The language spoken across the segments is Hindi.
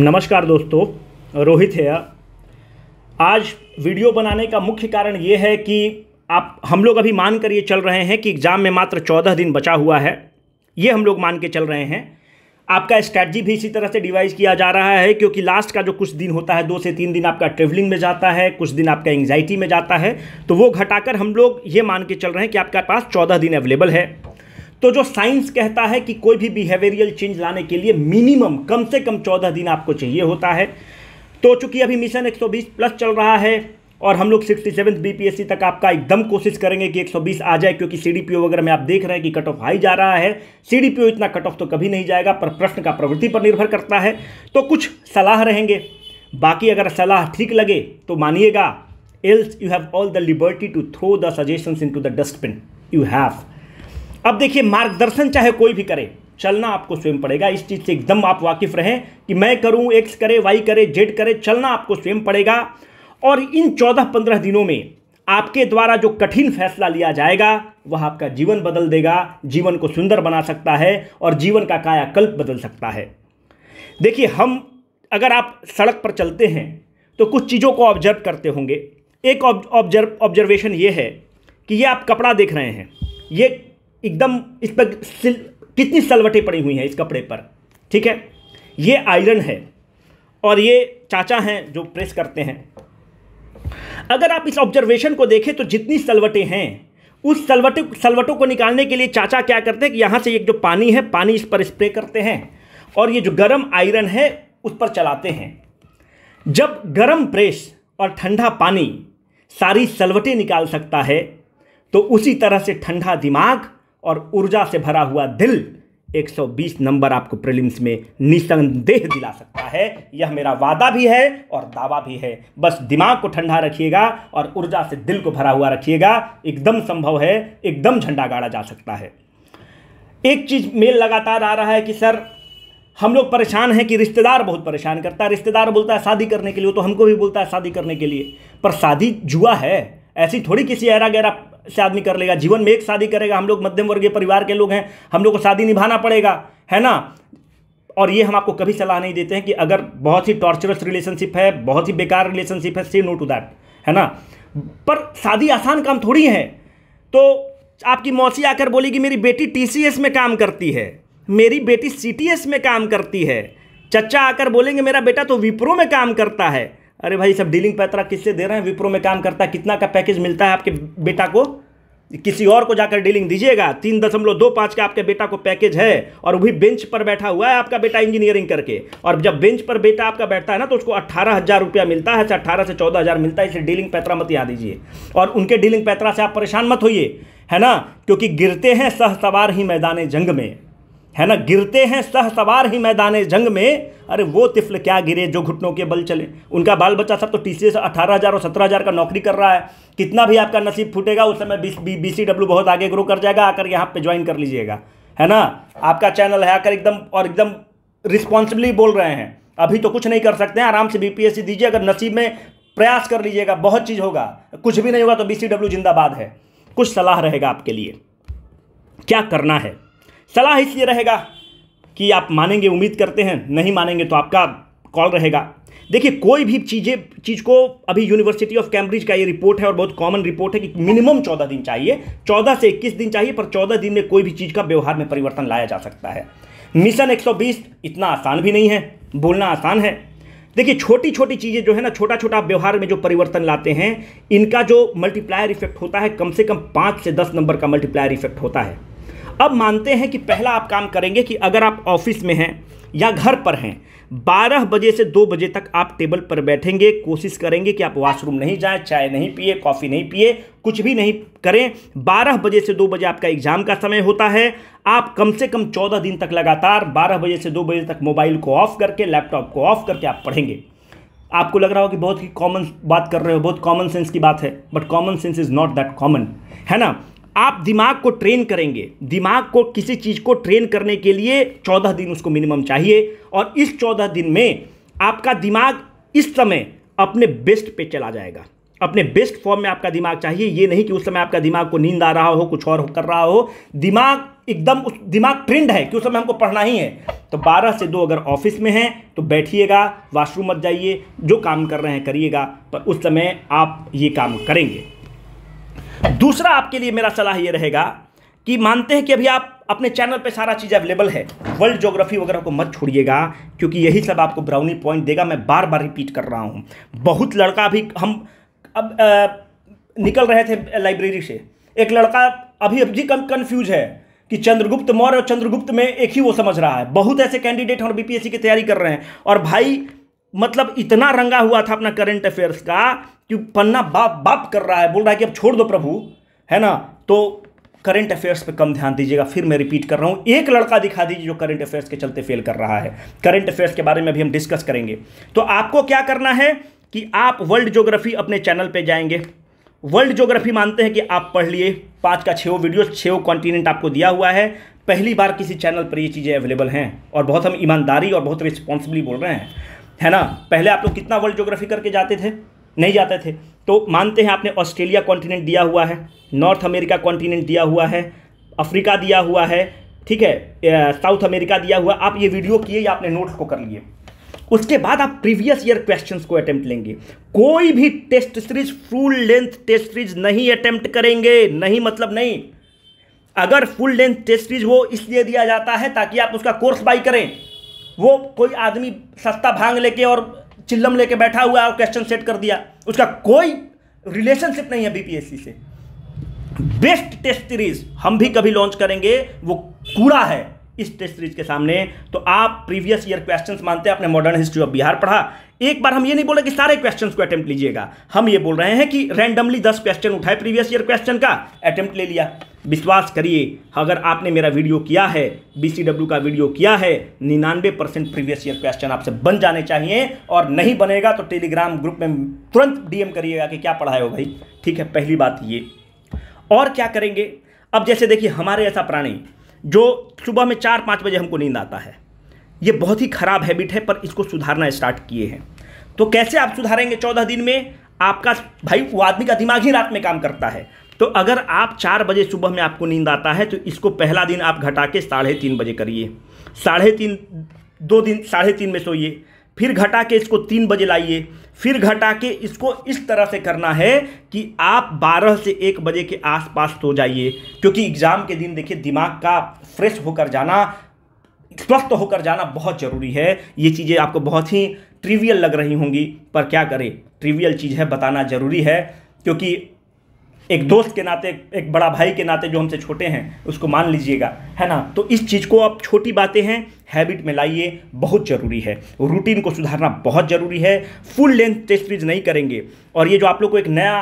नमस्कार दोस्तों रोहित है आज वीडियो बनाने का मुख्य कारण ये है कि आप हम लोग अभी मान कर ये चल रहे हैं कि एग्ज़ाम में मात्र चौदह दिन बचा हुआ है ये हम लोग मान के चल रहे हैं आपका स्ट्रैटी भी इसी तरह से डिवाइस किया जा रहा है क्योंकि लास्ट का जो कुछ दिन होता है दो से तीन दिन आपका ट्रेवलिंग में जाता है कुछ दिन आपका एंग्जाइटी में जाता है तो वो घटाकर हम लोग ये मान के चल रहे हैं कि आपके पास चौदह दिन अवेलेबल है तो जो साइंस कहता है कि कोई भी बिहेवियरियल चेंज लाने के लिए मिनिमम कम से कम चौदह दिन आपको चाहिए होता है तो चूंकि अभी मिशन 120 प्लस चल रहा है और हम लोग सिक्सटी सेवन बीपीएससी तक आपका एकदम कोशिश करेंगे कि 120 आ जाए क्योंकि सी वगैरह में आप देख रहे हैं कि कट ऑफ हाई जा रहा है सी इतना कट ऑफ तो कभी नहीं जाएगा पर प्रश्न का प्रवृत्ति पर निर्भर करता है तो कुछ सलाह रहेंगे बाकी अगर सलाह ठीक लगे तो मानिएगा else you have all the liberty to throw the suggestions into the dustbin you have अब देखिए मार्गदर्शन चाहे कोई भी करे चलना आपको स्वयं पड़ेगा इस चीज़ से एकदम आप वाकिफ रहें कि मैं करूं एक्स करे वाई करे जेड करे चलना आपको स्वयं पड़ेगा और इन चौदह पंद्रह दिनों में आपके द्वारा जो कठिन फैसला लिया जाएगा वह आपका जीवन बदल देगा जीवन को सुंदर बना सकता है और जीवन का कायाकल्प बदल सकता है देखिए हम अगर आप सड़क पर चलते हैं तो कुछ चीज़ों को ऑब्जर्व करते होंगे एक ऑब्जर्व ऑब्जर्वेशन ये है कि ये आप कपड़ा देख रहे हैं ये एकदम इस पर सिल कितनी सलवटें पड़ी हुई हैं इस कपड़े पर ठीक है ये आयरन है और ये चाचा हैं जो प्रेस करते हैं अगर आप इस ऑब्जर्वेशन को देखें तो जितनी सलवटें हैं उस सलवटे सलवटों को निकालने के लिए चाचा क्या करते हैं कि यहाँ से एक जो पानी है पानी इस पर स्प्रे करते हैं और ये जो गर्म आयरन है उस पर चलाते हैं जब गर्म प्रेस और ठंडा पानी सारी सलवटें निकाल सकता है तो उसी तरह से ठंडा दिमाग और ऊर्जा से भरा हुआ दिल 120 नंबर आपको प्रीलिम्स में निसंदेह दिला सकता है यह मेरा वादा भी है और दावा भी है बस दिमाग को ठंडा रखिएगा और ऊर्जा से दिल को भरा हुआ रखिएगा एकदम संभव है एकदम झंडा गाड़ा जा सकता है एक चीज़ मेल लगातार आ रहा है कि सर हम लोग परेशान हैं कि रिश्तेदार बहुत परेशान करता है रिश्तेदार बोलता है शादी करने के लिए तो हमको भी बोलता है शादी करने के लिए पर शादी जुआ है ऐसी थोड़ी किसी ऐरा गहरा से आदमी कर लेगा जीवन में एक शादी करेगा हम लोग मध्यम वर्गीय परिवार के लोग हैं हम लोग को शादी निभाना पड़ेगा है ना और ये हम आपको कभी सलाह नहीं देते हैं कि अगर बहुत ही टॉर्चरस रिलेशनशिप है बहुत ही बेकार रिलेशनशिप है से नो टू दैट है ना पर शादी आसान काम थोड़ी है तो आपकी मौसी आकर बोली कि मेरी बेटी टी में काम करती है मेरी बेटी सी में काम करती है चचा आकर बोलेंगे मेरा बेटा तो विप्रो में काम करता है अरे भाई सब डीलिंग पैतरा किससे दे रहे हैं विप्रो में काम करता है कितना का पैकेज मिलता है आपके बेटा को किसी और को जाकर डीलिंग दीजिएगा तीन दशमलव दो पाँच का आपके बेटा को पैकेज है और वही बेंच पर बैठा हुआ है आपका बेटा इंजीनियरिंग करके और जब बेंच पर बेटा आपका बैठता है ना तो उसको अट्ठारह हज़ार रुपया मिलता है अट्ठारह से चौदह हज़ार मिलता है इसलिए डीलिंग पैतरा मत याद दीजिए और उनके डीलिंग पैतरा से आप परेशान मत होइए है ना क्योंकि गिरते हैं सह सवार ही मैदान जंग में है ना गिरते हैं सह सवार ही मैदान जंग में अरे वो तिफल क्या गिरे जो घुटनों के बल चले उनका बाल बच्चा सब तो टी सी एस अठारह हज़ार और सत्रह हज़ार का नौकरी कर रहा है कितना भी आपका नसीब फूटेगा उस समय बी बी सी डब्ल्यू बहुत आगे ग्रो कर जाएगा आकर यहाँ पे ज्वाइन कर लीजिएगा है ना आपका चैनल है आकर एकदम और एकदम रिस्पॉन्सिबली बोल रहे हैं अभी तो कुछ नहीं कर सकते हैं आराम से बी पी एस सी दीजिए अगर नसीब में प्रयास कर लीजिएगा बहुत चीज़ होगा कुछ भी नहीं होगा तो बी सी डब्ल्यू जिंदाबाद है कुछ सलाह रहेगा आपके लिए क्या करना है सलाह इसलिए रहेगा कि आप मानेंगे उम्मीद करते हैं नहीं मानेंगे तो आपका कॉल रहेगा देखिए कोई भी चीज़ें चीज़ को अभी यूनिवर्सिटी ऑफ कैम्ब्रिज का ये रिपोर्ट है और बहुत कॉमन रिपोर्ट है कि मिनिमम चौदह दिन चाहिए चौदह से इक्कीस दिन चाहिए पर चौदह दिन में कोई भी चीज़ का व्यवहार में परिवर्तन लाया जा सकता है मिशन 120 इतना आसान भी नहीं है बोलना आसान है देखिए छोटी छोटी चीज़ें जो है ना छोटा छोटा व्यवहार में जो परिवर्तन लाते हैं इनका जो मल्टीप्लायर इफेक्ट होता है कम से कम पाँच से दस नंबर का मल्टीप्लायर इफेक्ट होता है अब मानते हैं कि पहला आप काम करेंगे कि अगर आप ऑफिस में हैं या घर पर हैं 12 बजे से 2 बजे तक आप टेबल पर बैठेंगे कोशिश करेंगे कि आप वॉशरूम नहीं जाएं चाय नहीं पिए कॉफ़ी नहीं पिए कुछ भी नहीं करें 12 बजे से 2 बजे आपका एग्ज़ाम का समय होता है आप कम से कम 14 दिन तक लगातार 12 बजे से 2 बजे तक मोबाइल को ऑफ़ करके लैपटॉप को ऑफ़ करके आप पढ़ेंगे आपको लग रहा हो कि बहुत ही कॉमन बात कर रहे हो बहुत कॉमन सेंस की बात है but common sense is not that common है ना आप दिमाग को ट्रेन करेंगे दिमाग को किसी चीज़ को ट्रेन करने के लिए चौदह दिन उसको मिनिमम चाहिए और इस चौदह दिन में आपका दिमाग इस समय अपने बेस्ट पे चला जाएगा अपने बेस्ट फॉर्म में आपका दिमाग चाहिए ये नहीं कि उस समय आपका दिमाग को नींद आ रहा हो कुछ और कर रहा हो दिमाग एकदम उस दिमाग ट्रेंड है कि उस समय हमको पढ़ना ही है तो 12 से 2 अगर ऑफिस में हैं तो बैठिएगा वॉशरूम मत जाइए जो काम कर रहे हैं करिएगा पर उस समय आप ये काम करेंगे दूसरा आपके लिए मेरा सलाह ये रहेगा कि मानते हैं कि अभी आप अपने चैनल पे सारा चीज़ अवेलेबल है वर्ल्ड ज्योग्राफी वगैरह को मत छोड़िएगा क्योंकि यही सब आपको ब्राउनी पॉइंट देगा मैं बार बार रिपीट कर रहा हूँ बहुत लड़का अभी हम अब आ, निकल रहे थे लाइब्रेरी से एक लड़का अभी अभी कम कन्फ्यूज है कि चंद्रगुप्त मौर्य और चंद्रगुप्त में एक ही वो समझ रहा है बहुत ऐसे कैंडिडेट हम बीपीएससी की तैयारी कर रहे हैं और भाई मतलब इतना रंगा हुआ था अपना करंट अफेयर्स का कि पन्ना बाप बाप कर रहा है बोल रहा है कि अब छोड़ दो प्रभु है ना तो करंट अफेयर्स पे कम ध्यान दीजिएगा फिर मैं रिपीट कर रहा हूँ एक लड़का दिखा दीजिए जो करंट अफेयर्स के चलते फेल कर रहा है करंट अफेयर्स के बारे में भी हम डिस्कस करेंगे तो आपको क्या करना है कि आप वर्ल्ड जोग्राफी अपने चैनल पे जाएंगे वर्ल्ड जोग्राफी मानते हैं कि आप पढ़ लिए पाँच का छः वीडियो छः कॉन्टिनेंट आपको दिया हुआ है पहली बार किसी चैनल पर ये चीज़ें अवेलेबल हैं और बहुत हम ईमानदारी और बहुत रिस्पॉन्सिबली बोल रहे हैं है ना पहले आप लोग कितना वर्ल्ड जोग्राफी करके जाते थे नहीं जाते थे तो मानते हैं आपने ऑस्ट्रेलिया कॉन्टिनेंट दिया हुआ है नॉर्थ अमेरिका कॉन्टिनेंट दिया हुआ है अफ्रीका दिया हुआ है ठीक है साउथ अमेरिका दिया हुआ आप ये वीडियो किए या आपने नोट्स को कर लिए उसके बाद आप प्रीवियस ईयर क्वेश्चंस को अटेम्प्ट लेंगे कोई भी test series full length test series नहीं अटेम्प्ट करेंगे नहीं मतलब नहीं अगर फुल लेंथ टेस्ट सीरीज वो इसलिए दिया जाता है ताकि आप उसका कोर्स बाई करें वो कोई आदमी सस्ता भांग लेके और चिल्लम लेके बैठा हुआ और क्वेश्चन सेट कर दिया उसका कोई रिलेशनशिप नहीं है बीपीएससी से बेस्ट टेस्ट सीरीज हम भी कभी लॉन्च करेंगे वो कूड़ा है इस टेस्ट सीरीज के सामने तो आप प्रीवियस ईयर क्वेश्चंस मानते हैं आपने मॉडर्न हिस्ट्री ऑफ बिहार पढ़ा एक बार हम ये नहीं रहे कि सारे क्वेश्चंस को अटेम्प्ट लीजिएगा हम ये बोल रहे हैं कि रैंडमली दस क्वेश्चन उठाए प्रीवियस ईयर क्वेश्चन का अटेम्प्ट ले लिया विश्वास करिए अगर आपने मेरा वीडियो किया है बी का वीडियो किया है निन्यानवे परसेंट प्रीवियस ईयर क्वेश्चन आपसे बन जाने चाहिए और नहीं बनेगा तो टेलीग्राम ग्रुप में तुरंत डीएम करिएगा कि क्या पढ़ाए हो भाई ठीक है पहली बात ये और क्या करेंगे अब जैसे देखिए हमारे ऐसा प्राणी जो सुबह में चार पाँच बजे हमको नींद आता है ये बहुत ही खराब हैबिट है पर इसको सुधारना स्टार्ट किए हैं तो कैसे आप सुधारेंगे चौदह दिन में आपका भाई वो आदमी का दिमाग ही रात में काम करता है तो अगर आप चार बजे सुबह में आपको नींद आता है तो इसको पहला दिन आप घटा के साढ़े तीन बजे करिए साढ़े तीन दो दिन साढ़े तीन में सोइए फिर घटा के इसको तीन बजे लाइए फिर घटा के इसको इस तरह से करना है कि आप 12 से 1 बजे के आसपास सो जाइए क्योंकि एग्ज़ाम के दिन देखिए दिमाग का फ्रेश होकर जाना स्वस्थ होकर जाना बहुत ज़रूरी है ये चीज़ें आपको बहुत ही ट्रिवियल लग रही होंगी पर क्या करें ट्रिवियल चीज़ है बताना ज़रूरी है क्योंकि एक दोस्त के नाते एक बड़ा भाई के नाते जो हमसे छोटे हैं उसको मान लीजिएगा है ना तो इस चीज़ को आप छोटी बातें हैं हैबिट में लाइए बहुत ज़रूरी है रूटीन को सुधारना बहुत ज़रूरी है फुल लेंथ टेस्ट सीरीज नहीं करेंगे और ये जो आप लोग को एक नया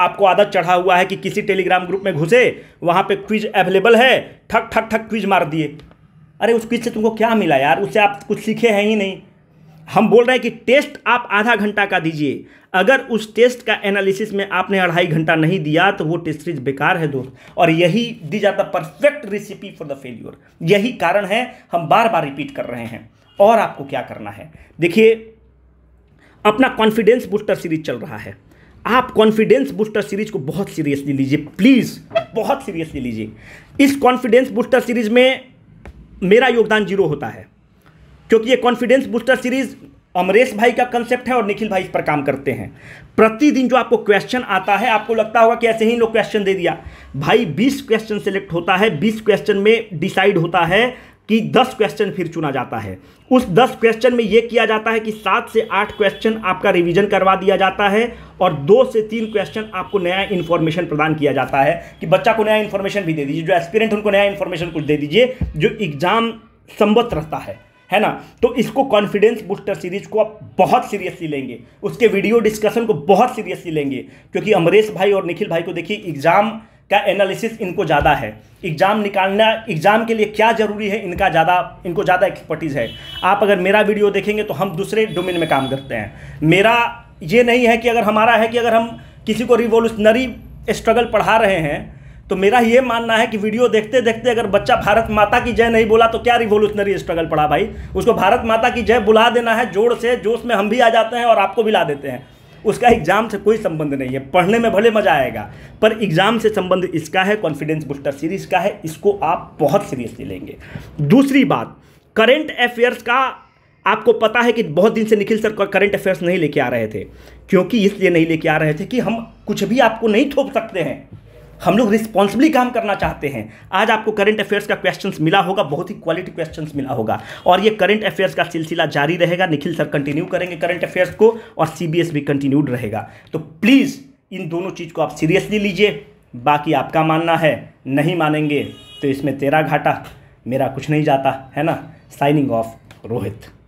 आपको आदत चढ़ा हुआ है कि किसी टेलीग्राम ग्रुप में घुसे वहाँ पे क्विज अवेलेबल है ठक ठक ठक क्विज मार दिए अरे उस क्विज से तुमको क्या मिला यार उससे आप कुछ सीखे हैं ही नहीं हम बोल रहे हैं कि टेस्ट आप आधा घंटा का दीजिए अगर उस टेस्ट का एनालिसिस में आपने अढ़ाई घंटा नहीं दिया तो वो टेस्ट सीरीज बेकार है दोस्त और यही दी जाता perfect recipe for the failure यही कारण है हम बार बार रिपीट कर रहे हैं और आपको क्या करना है देखिए अपना कॉन्फिडेंस बूस्टर सीरीज चल रहा है आप कॉन्फिडेंस बूस्टर सीरीज को बहुत सीरियसली लीजिए प्लीज़ बहुत सीरियसली लीजिए इस कॉन्फिडेंस बूस्टर सीरीज में मेरा योगदान जीरो होता है क्योंकि ये कॉन्फिडेंस बूस्टर सीरीज अमरेश भाई का कंसेप्ट है और निखिल भाई इस पर काम करते हैं प्रतिदिन जो आपको क्वेश्चन आता है आपको लगता होगा कि ऐसे ही लोग क्वेश्चन दे दिया भाई 20 क्वेश्चन सेलेक्ट होता है 20 क्वेश्चन में डिसाइड होता है कि 10 क्वेश्चन फिर चुना जाता है उस 10 क्वेश्चन में यह किया जाता है कि सात से आठ क्वेश्चन आपका रिवीजन करवा दिया जाता है और दो से तीन क्वेश्चन आपको नया इन्फॉर्मेशन प्रदान किया जाता है कि बच्चा को नया इन्फॉर्मेशन भी दे दीजिए जो एस्पिरेंट उनको नया इन्फॉर्मेशन कुछ दे दीजिए जो एग्जाम संबत रहता है है ना तो इसको कॉन्फिडेंस बूस्टर सीरीज को आप बहुत सीरियसली लेंगे उसके वीडियो डिस्कशन को बहुत सीरियसली लेंगे क्योंकि अमरेश भाई और निखिल भाई को देखिए एग्ज़ाम का एनालिसिस इनको ज़्यादा है एग्ज़ाम निकालना एग्ज़ाम के लिए क्या ज़रूरी है इनका ज़्यादा इनको ज़्यादा एक्सपर्टीज़ है आप अगर मेरा वीडियो देखेंगे तो हम दूसरे डोमेन में काम करते हैं मेरा ये नहीं है कि अगर हमारा है कि अगर हम किसी को रिवोल्यूशनरी स्ट्रगल पढ़ा रहे हैं तो मेरा ये मानना है कि वीडियो देखते देखते अगर बच्चा भारत माता की जय नहीं बोला तो क्या रिवोल्यूशनरी स्ट्रगल पड़ा भाई उसको भारत माता की जय बुला देना है जोर से जोश में हम भी आ जाते हैं और आपको भी ला देते हैं उसका एग्जाम से कोई संबंध नहीं है पढ़ने में भले मजा आएगा पर एग्जाम से संबंध इसका है कॉन्फिडेंस बूस्टर सीरीज का है इसको आप बहुत सीरियसली लेंगे दूसरी बात करेंट अफेयर्स का आपको पता है कि बहुत दिन से निखिल सर करंट अफेयर्स नहीं लेके आ रहे थे क्योंकि इसलिए नहीं लेके आ रहे थे कि हम कुछ भी आपको नहीं थोप सकते हैं हम लोग रिस्पॉन्सिबली काम करना चाहते हैं आज आपको करंट अफेयर्स का क्वेश्चन मिला होगा बहुत ही क्वालिटी क्वेश्चन मिला होगा और ये करंट अफेयर्स का सिलसिला जारी रहेगा निखिल सर कंटिन्यू करेंगे करंट अफेयर्स को और सी भी कंटिन्यूड रहेगा तो प्लीज़ इन दोनों चीज़ को आप सीरियसली लीजिए बाकी आपका मानना है नहीं मानेंगे तो इसमें तेरा घाटा मेरा कुछ नहीं जाता है ना साइनिंग ऑफ रोहित